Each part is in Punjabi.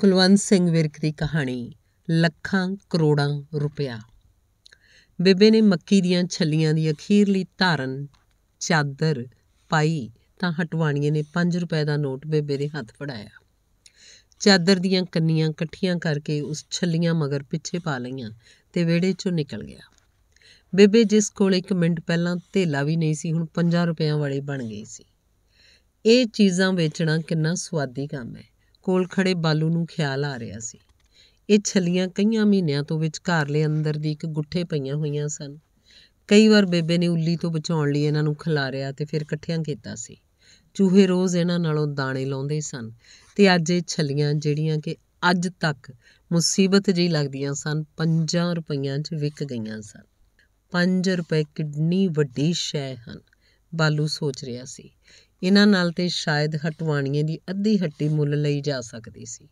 ਕੁਲਵੰਤ ਸਿੰਘ ਵਿਰਕ ਦੀ ਕਹਾਣੀ ਲੱਖਾਂ ਕਰੋੜਾਂ ਰੁਪਇਆ ਬੇਬੇ ਨੇ ਮੱਕੀ ਦੀਆਂ ਛੱਲੀਆਂ ਦੀ ਅਖੀਰਲੀ ਧਾਰਨ ਚਾਦਰ ਪਾਈ ਤਾਂ ਹਟਵਾਣੀਏ ਨੇ 5 ਰੁਪਏ ਦਾ ਨੋਟ ਬੇਬੇ ਦੇ ਹੱਥ ਫੜਾਇਆ ਚਾਦਰ ਦੀਆਂ ਕੰਨੀਆਂ ਇਕੱਠੀਆਂ ਕਰਕੇ ਉਸ ਛੱਲੀਆਂ ਮਗਰ ਪਿੱਛੇ ਪਾ ਲਈਆਂ ਤੇ ਵਿਹੜੇ 'ਚੋਂ ਨਿਕਲ ਗਿਆ ਬੇਬੇ ਜਿਸ ਕੋਲ 1 ਮਿੰਟ ਪਹਿਲਾਂ ਥੇਲਾ ਵੀ ਨਹੀਂ ਸੀ ਹੁਣ 50 ਰੁਪਏ ਵਾਲੇ ਬਣ ਗਏ ਸੀ ਇਹ ਚੀਜ਼ਾਂ ਵੇਚਣਾ ਕਿੰਨਾ ਸਵਾਦੀ ਕੰਮ ਹੈ ਕੋਲ ਖੜੇ ਬਾਲੂ ਨੂੰ ਖਿਆਲ ਆ ਰਿਹਾ ਸੀ ਇਹ ਛਲੀਆਂ ਕਈਆਂ ਮਹੀਨਿਆਂ ਤੋਂ ਵਿੱਚ ਲੈ ਅੰਦਰ ਦੀ ਇੱਕ ਗੁੱਠੇ ਪਈਆਂ ਹੋਈਆਂ ਸਨ ਕਈ ਵਾਰ ਬੇਬੇ ਨੇ ਉੱਲੀ ਤੋਂ ਬਚਾਉਣ ਲਈ ਇਹਨਾਂ ਨੂੰ ਖਿਲਾਰਿਆ ਤੇ ਫਿਰ ਇਕੱਠਿਆਂ ਕੀਤਾ ਸੀ ਚੂਹੇ ਰੋਜ਼ ਇਹਨਾਂ ਨਾਲੋਂ ਦਾਣੇ ਲਾਉਂਦੇ ਸਨ ਤੇ ਅੱਜ ਇਹ ਛਲੀਆਂ ਜਿਹੜੀਆਂ ਕਿ ਅੱਜ ਤੱਕ ਮੁਸੀਬਤ ਜਿਹੀ ਲੱਗਦੀਆਂ ਸਨ 5 ਰੁਪਈਆਂ 'ਚ ਵਿਕ ਗਈਆਂ ਸਨ 5 ਰੁਪਏ ਕਿੰਨੀ ਵੱਡੀ ਸ਼ੈ ਹਨ ਬਾਲੂ ਸੋਚ ਰਿਹਾ ਸੀ ਇਹਨਾਂ ਨਾਲ ਤੇ ਸ਼ਾਇਦ ਹਟਵਾਣੀਆਂ ਦੀ ਅੱਧੀ ਹੱਟੀ ਮੁੱਲ ਲਈ ਜਾ ਸਕਦੀ ਸੀ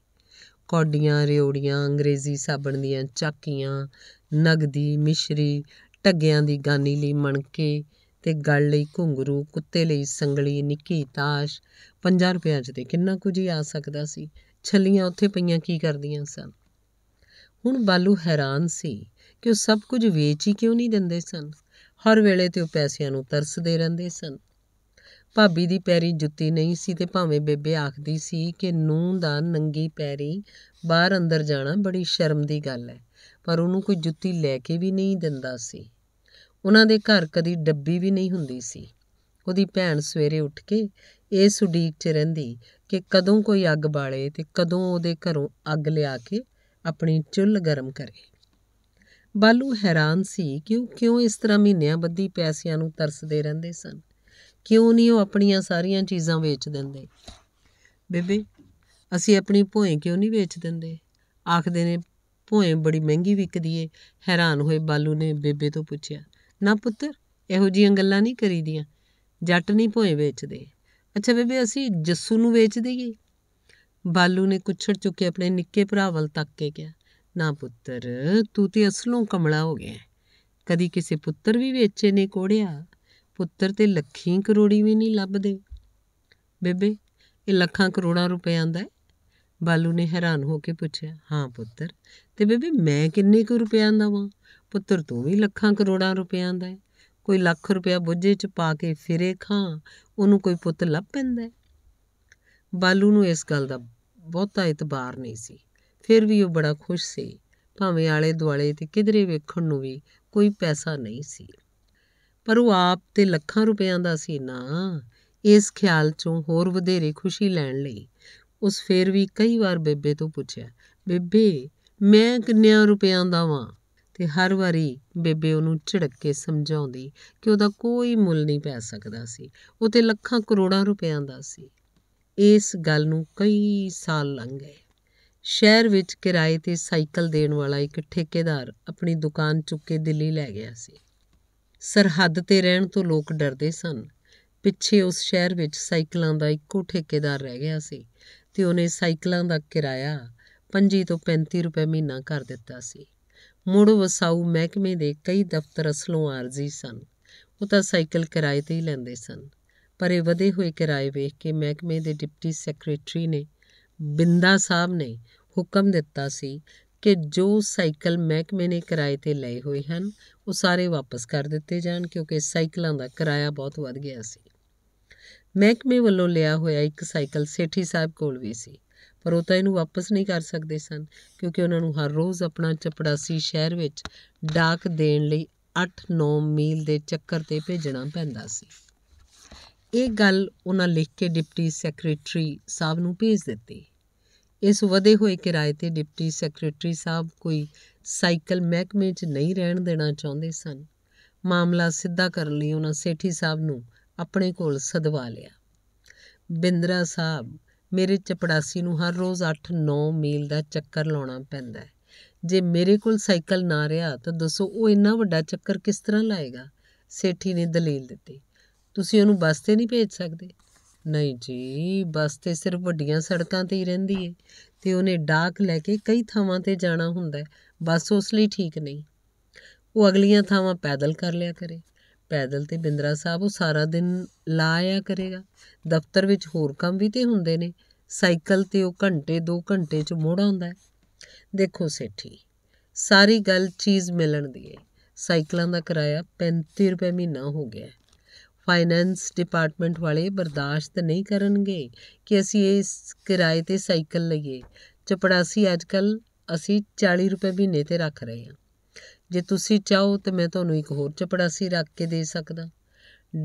ਕੌਡੀਆਂ ਰਿਓੜੀਆਂ ਅੰਗਰੇਜ਼ੀ ਸਾਬਣ ਦੀਆਂ ਚਾਕੀਆਂ ਨਗਦੀ ਮਿਸ਼ਰੀ ਟੱਗਿਆਂ ਦੀ ਗਾਨੀ ਲਈ ਮਣਕੇ ਤੇ ਗਲ ਲਈ ਘੁੰਗਰੂ ਕੁੱਤੇ ਲਈ ਸੰਗਲੀ ਨਿੱਕੀ ਤਾਸ਼ 50 ਰੁਪਿਆ 'ਚ ਤੇ ਕਿੰਨਾ ਕੁਝ ਹੀ ਆ ਸਕਦਾ ਸੀ ਛੱਲੀਆਂ ਉੱਥੇ ਪਈਆਂ ਕੀ ਕਰਦੀਆਂ ਸਨ ਹੁਣ ਬਾਲੂ ਹੈਰਾਨ ਸੀ ਕਿ ਉਹ ਸਭ ਕੁਝ ਵੇਚ ਹੀ ਕਿਉਂ ਨਹੀਂ ਦਿੰਦੇ ਸਨ ਹਰ ਵੇਲੇ ਤੇ ਉਹ ਪੈਸਿਆਂ ਨੂੰ ਤਰਸਦੇ ਰਹਿੰਦੇ ਸਨ ਭਾਬੀ ਦੀ ਪੈਰੀ ਜੁੱਤੀ ਨਹੀਂ ਸੀ ਤੇ ਭਾਵੇਂ ਬੇਬੇ ਆਖਦੀ ਸੀ ਕਿ ਨੂੰ ਦਾ ਨੰਗੀ ਪੈਰੀ ਬਾਹਰ ਅੰਦਰ ਜਾਣਾ ਬੜੀ ਸ਼ਰਮ ਦੀ ਗੱਲ ਹੈ ਪਰ ਉਹਨੂੰ ਕੋਈ ਜੁੱਤੀ ਲੈ ਕੇ ਵੀ ਨਹੀਂ ਦਿੰਦਾ ਸੀ ਉਹਨਾਂ ਦੇ ਘਰ ਕਦੀ ਡੱਬੀ ਵੀ ਨਹੀਂ ਹੁੰਦੀ ਸੀ ਉਹਦੀ ਭੈਣ ਸਵੇਰੇ ਉੱਠ ਕੇ ਇਹ ਸੁਡੀਕ 'ਚ ਰਹਿੰਦੀ ਕਿ ਕਦੋਂ ਕੋਈ ਅੱਗ ਬਾਲੇ ਤੇ ਕਦੋਂ ਉਹਦੇ ਘਰੋਂ ਅੱਗ ਲਿਆ ਕੇ ਆਪਣੀ ਚੁੱਲ ਗਰਮ ਕਰੇ ਬਾਲੂ ਹੈਰਾਨ ਸੀ ਕਿ ਉਹ ਕਿਉਂ ਇਸ ਤਰ੍ਹਾਂ ਮਹੀਨਿਆਂ ਬੱਧੀ ਪੈਸਿਆਂ ਨੂੰ ਤਰਸਦੇ ਰਹਿੰਦੇ ਸਨ ਕਿਉਂ ਨਹੀਂ ਉਹ ਆਪਣੀਆਂ ਸਾਰੀਆਂ ਚੀਜ਼ਾਂ ਵੇਚ ਦਿੰਦੇ ਬੇਬੇ ਅਸੀਂ ਆਪਣੀ ਭੋਏ ਕਿਉਂ ਨਹੀਂ ਵੇਚ ਦਿੰਦੇ ਆਖਦੇ ਨੇ ਭੋਏ ਬੜੀ ਮਹਿੰਗੀ ਵਿਕਦੀ ਏ ਹੈਰਾਨ ਹੋਏ ਬਾਲੂ ਨੇ ਬੇਬੇ ਤੋਂ ਪੁੱਛਿਆ ਨਾ ਪੁੱਤਰ ਇਹੋ ਜੀਆਂ ਗੱਲਾਂ ਨਹੀਂ ਕਰੀਦੀਆਂ ਜੱਟ ਨਹੀਂ ਭੋਏ ਵੇਚਦੇ ਅੱਛਾ ਬੇਬੇ ਅਸੀਂ ਜੱਸੂ ਨੂੰ ਵੇਚ ਦਈਏ ਬਾਲੂ ਨੇ ਕੁਛੜ ਚੁੱਕੇ ਆਪਣੇ ਨਿੱਕੇ ਭਰਾ ਵੱਲ ਤੱਕ ਕੇ ਕਿਹਾ ਨਾ ਪੁੱਤਰ ਤੂੰ ਤੇ ਅਸਲੋਂ ਕਮਲਾ ਹੋ ਗਿਆ ਕਦੀ ਕਿਸੇ ਪੁੱਤਰ ਵੀ ਵੇਚੇ ਨੇ ਕੋੜਿਆ ਪੁੱਤਰ ਤੇ ਲੱਖੀਂ ਕਰੋੜੀ ਵੀ ਨਹੀਂ ਲੱਭਦੇ ਬੇਬੇ ਇਹ ਲੱਖਾਂ ਕਰੋੜਾਂ ਰੁਪਏ ਆਂਦਾ ਹੈ ਬਾਲੂ ਨੇ ਹੈਰਾਨ ਹੋ ਕੇ ਪੁੱਛਿਆ ਹਾਂ ਪੁੱਤਰ ਤੇ ਬੇਬੇ ਮੈਂ ਕਿੰਨੇ ਕੁ ਰੁਪਏ ਵਾਂ ਪੁੱਤਰ ਤੂੰ ਵੀ ਲੱਖਾਂ ਕਰੋੜਾਂ ਰੁਪਏ ਆਂਦਾ ਹੈ ਕੋਈ ਲੱਖ ਰੁਪਇਆ ਬੁੱਝੇ ਚ ਪਾ ਕੇ ਫਿਰੇ ਖਾਂ ਉਹਨੂੰ ਕੋਈ ਪੁੱਤ ਲੱਭ ਪੈਂਦਾ ਹੈ ਬਾਲੂ ਨੂੰ ਇਸ ਗੱਲ ਦਾ ਬਹੁਤਾ ਇਤਬਾਰ ਨਹੀਂ ਸੀ ਫਿਰ ਵੀ ਉਹ ਬੜਾ ਖੁਸ਼ ਸੀ ਭਾਵੇਂ ਆਲੇ ਦੁਆਲੇ ਤੇ ਕਿਧਰੇ ਵੇਖਣ ਨੂੰ ਵੀ ਕੋਈ ਪੈਸਾ ਨਹੀਂ ਸੀ ਪਰ ਉਹ ਆਪ ਤੇ ਲੱਖਾਂ ਰੁਪਿਆਂ ਦਾ ਸੀ ਨਾ ਇਸ ਖਿਆਲ 'ਚੋਂ ਹੋਰ ਵਧੇਰੇ ਖੁਸ਼ੀ ਲੈਣ ਲਈ ਉਸ ਫੇਰ ਵੀ ਕਈ ਵਾਰ ਬੇਬੇ ਤੋਂ ਪੁੱਛਿਆ ਬੇਬੇ ਮੈਂ ਕਿੰਨਿਆਂ ਰੁਪਿਆਂ ਦਾ ਵਾਂ ਤੇ ਹਰ ਵਾਰੀ ਬੇਬੇ ਉਹਨੂੰ ਝਿੜਕ ਕੇ ਸਮਝਾਉਂਦੀ ਕਿ ਉਹਦਾ ਕੋਈ ਮੁੱਲ ਨਹੀਂ ਪੈ ਸਕਦਾ ਸੀ ਉਹ ਤੇ ਲੱਖਾਂ ਕਰੋੜਾਂ ਰੁਪਿਆਂ ਦਾ ਸੀ ਇਸ ਗੱਲ ਨੂੰ ਕਈ ਸਾਲ ਲੰਘ ਗਏ ਸ਼ਹਿਰ ਵਿੱਚ ਕਿਰਾਏ ਤੇ ਸਾਈਕਲ ਦੇਣ ਵਾਲਾ ਇੱਕ ਠੇਕੇਦਾਰ ਆਪਣੀ ਦੁਕਾਨ ਚੁੱਕ ਕੇ ਦਿੱਲੀ ਲੈ ਗਿਆ ਸੀ ਸਰਹੱਦ ਤੇ ਰਹਿਣ ਤੋਂ ਲੋਕ ਡਰਦੇ ਸਨ ਪਿੱਛੇ ਉਸ ਸ਼ਹਿਰ ਵਿੱਚ ਸਾਈਕਲਾਂ ਦਾ ਇੱਕੋ ਠੇਕੇਦਾਰ ਰਹਿ ਗਿਆ ਸੀ ਤੇ ਉਹਨੇ ਸਾਈਕਲਾਂ ਦਾ ਕਿਰਾਇਆ 25 ਤੋਂ 35 ਰੁਪਏ ਮਹੀਨਾ ਕਰ ਦਿੱਤਾ ਸੀ ਮੁੜ ਵਸਾਉ ਮਹਿਕਮੇ ਦੇ ਕਈ ਦਫ਼ਤਰ ਅਸਲੋਂ ਆਰਜ਼ੀ ਸਨ ਉਹ ਤਾਂ ਸਾਈਕਲ ਕਿਰਾਏ ਤੇ ਹੀ ਲੈਂਦੇ ਸਨ ਪਰ ਇਹ ਵਧੇ ਹੋਏ ਕਿਰਾਏ ਵੇਖ ਕੇ ਮਹਿਕਮੇ ਦੇ ਡਿਪਟੀ ਸੈਕਟਰੀ ਨੇ ਬਿੰਦਾ ਸਾਹਿਬ ਨੇ ਹੁਕਮ ਦਿੱਤਾ ਸੀ ਕਿ ਜੋ ਸਾਈਕਲ ਮਹਿਕਮੇ ਨੇ ਕਿਰਾਏ ਤੇ ਲਏ ਹੋਏ ਹਨ ਉਹ ਸਾਰੇ ਵਾਪਸ ਕਰ ਦਿੱਤੇ ਜਾਣ ਕਿਉਂਕਿ ਸਾਈਕਲਾਂ ਦਾ ਕਿਰਾਇਆ ਬਹੁਤ ਵੱਧ ਗਿਆ ਸੀ ਮਹਿਕਮੇ ਵੱਲੋਂ ਲਿਆ ਹੋਇਆ ਇੱਕ ਸਾਈਕਲ ਸੇਠੀ ਸਾਹਿਬ ਕੋਲ ਵੀ ਸੀ ਪਰ ਉਹ ਤਾਂ ਇਹਨੂੰ ਵਾਪਸ ਨਹੀਂ ਕਰ ਸਕਦੇ ਸਨ ਕਿਉਂਕਿ ਉਹਨਾਂ ਨੂੰ ਹਰ ਰੋਜ਼ ਆਪਣਾ ਚਪੜਾਸੀ ਸ਼ਹਿਰ ਵਿੱਚ ਡਾਕ ਦੇਣ ਲਈ 8-9 ਮੀਲ ਦੇ ਚੱਕਰ ਤੇ ਭੇਜਣਾ ਪੈਂਦਾ ਸੀ ਇਹ ਗੱਲ ਉਹਨਾਂ ਲਿਖ ਕੇ ਡਿਪਟੀ ਸੈਕਟਰੀ ਸਾਹਿਬ ਨੂੰ ਭੇਜ ਦਿੱਤੀ ਇਸ ਵਧੇ ਹੋਏ ਕਿਰਾਏ ਤੇ ਡਿਪਟੀ ਸੈਕਟਰੀ ਸਾਹਿਬ ਕੋਈ ਸਾਈਕਲ ਮਹਿਕਮੇ 'ਚ ਨਹੀਂ ਰਹਿਣ ਦੇਣਾ ਚਾਹੁੰਦੇ ਸਨ ਮਾਮਲਾ ਸਿੱਧਾ ਕਰਨ ਲਈ ਉਹਨਾਂ ਸੇਠੀ ਸਾਹਿਬ ਨੂੰ ਆਪਣੇ ਕੋਲ ਸਦਵਾ ਲਿਆ ਬਿੰਦਰਾ ਸਾਹਿਬ ਮੇਰੇ ਚਪੜਾਸੀ ਨੂੰ ਹਰ ਰੋਜ਼ 8-9 ਮੀਲ ਦਾ ਚੱਕਰ ਲਾਉਣਾ ਪੈਂਦਾ ਹੈ ਜੇ ਮੇਰੇ ਕੋਲ ਸਾਈਕਲ ਨਾ ਰਿਹਾ ਤਾਂ ਦੱਸੋ ਉਹ ਇੰਨਾ ਵੱਡਾ ਚੱਕਰ ਕਿਸ ਤਰ੍ਹਾਂ ਲਾਏਗਾ ਸੇਠੀ ਨੇ ਦਲੀਲ ਦਿੱਤੀ ਤੁਸੀਂ ਉਹਨੂੰ ਬਸ ਤੇ ਨਹੀਂ ਭੇਜ ਸਕਦੇ ਨਹੀਂ ਜੀ ਬਸ ਤੇ ਸਿਰਫ ਵੱਡੀਆਂ ਸੜਕਾਂ 'ਤੇ ਹੀ ਰਹਿੰਦੀ ਹੈ ਤੇ ਉਹਨੇ ਡਾਕ ਲੈ ਕੇ ਕਈ ਥਾਵਾਂ 'ਤੇ ਜਾਣਾ ਹੁੰਦਾ ਬਸ ਉਸ ਲਈ ਠੀਕ ਨਹੀਂ ਉਹ ਅਗਲੀਆਂ ਥਾਵਾਂ ਪੈਦਲ ਕਰ ਲਿਆ ਕਰੇ ਪੈਦਲ ਤੇ ਬਿੰਦਰਾ ਸਾਹਿਬ ਉਹ ਸਾਰਾ ਦਿਨ ਲਾ ਆਇਆ ਕਰੇਗਾ ਦਫ਼ਤਰ ਵਿੱਚ ਹੋਰ ਕੰਮ ਵੀ ਤੇ ਹੁੰਦੇ ਨੇ ਸਾਈਕਲ ਤੇ ਉਹ ਘੰਟੇ 2 ਘੰਟੇ ਚ ਮੋੜ ਆਉਂਦਾ ਦੇਖੋ ਸੇਠੀ ਸਾਰੀ ਗੱਲ ਚੀਜ਼ ਮਿਲਣ ਦੀ ਹੈ ਸਾਈਕਲਾਂ ਦਾ ਕਿਰਾਇਆ 35 ਰੁਪਏ ਮਹੀਨਾ ਹੋ ਗਿਆ ਫਾਈਨੈਂਸ ਡਿਪਾਰਟਮੈਂਟ ਵਾਲੇ ਬਰਦਾਸ਼ਤ ਨਹੀਂ ਕਰਨਗੇ ਕਿ ਅਸੀਂ ਇਸ ਕਿਰਾਏ 'ਤੇ ਸਾਈਕਲ ਲਈਏ ਚਪੜਾਸੀ ਅੱਜਕੱਲ ਅਸੀਂ 40 ਰੁਪਏ ਮਹੀਨੇ 'ਤੇ ਰੱਖ ਰਹੇ ਹਾਂ ਜੇ ਤੁਸੀਂ ਚਾਹੋ ਤਾਂ ਮੈਂ ਤੁਹਾਨੂੰ ਇੱਕ ਹੋਰ ਚਪੜਾਸੀ ਰੱਖ ਕੇ ਦੇ ਸਕਦਾ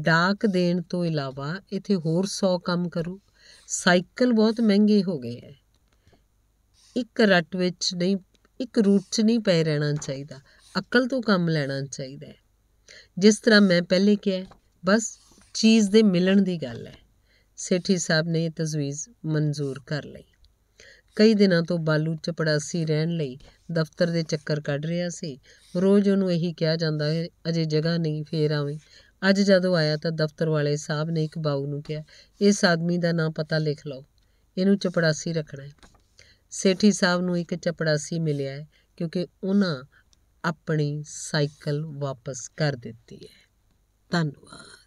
ਡਾਕ ਦੇਣ ਤੋਂ ਇਲਾਵਾ ਇੱਥੇ ਹੋਰ 100 ਕੰਮ ਕਰੋ ਸਾਈਕਲ ਬਹੁਤ ਮਹਿੰਗੇ ਹੋ ਗਏ ਐ ਇੱਕ ਰੱਟ ਵਿੱਚ ਨਹੀਂ ਇੱਕ ਰੂਟ 'ਚ ਨਹੀਂ ਪਏ ਰਹਿਣਾ ਚਾਹੀਦਾ ਅਕਲ ਤੋਂ ਕੰਮ ਲੈਣਾ ਚਾਹੀਦਾ ਜਿਸ ਤਰ੍ਹਾਂ ਮੈਂ ਪਹਿਲੇ ਕਿਹਾ ਬਸ ਚੀਜ਼ ਦੇ ਮਿਲਣ ਦੀ ਗੱਲ ਹੈ ਸੇਠੀ ਸਾਹਿਬ ਨੇ ਇਹ ਤਜਵੀਜ਼ ਮਨਜ਼ੂਰ ਕਰ ਲਈ ਕਈ ਦਿਨਾਂ ਤੋਂ ਬਾਲੂ ਚਪੜਾਸੀ ਰਹਿਣ ਲਈ ਦਫ਼ਤਰ ਦੇ ਚੱਕਰ ਕੱਢ ਰਿਹਾ ਸੀ ਰੋਜ਼ ਉਹਨੂੰ ਇਹੀ ਕਿਹਾ ਜਾਂਦਾ ਹੈ ਅਜੇ ਜਗ੍ਹਾ ਨਹੀਂ ਫੇਰ ਆਵੇਂ ਅੱਜ ਜਦੋਂ ਆਇਆ ਤਾਂ ਦਫ਼ਤਰ ਵਾਲੇ ਸਾਹਿਬ ਨੇ ਇੱਕ ਬਾਊ ਨੂੰ ਕਿਹਾ ਇਸ ਆਦਮੀ ਦਾ ਨਾਂ ਪਤਾ ਲਿਖ ਲਓ ਇਹਨੂੰ ਚਪੜਾਸੀ ਰੱਖਣਾ ਹੈ ਸੇਠੀ ਸਾਹਿਬ ਨੂੰ ਇੱਕ ਚਪੜਾਸੀ ਮਿਲਿਆ ਕਿਉਂਕਿ ਉਹਨਾਂ ਆਪਣੀ ਸਾਈਕਲ ਵਾਪਸ ਕਰ ਦਿੱਤੀ ਹੈ ਧੰਨਵਾਦ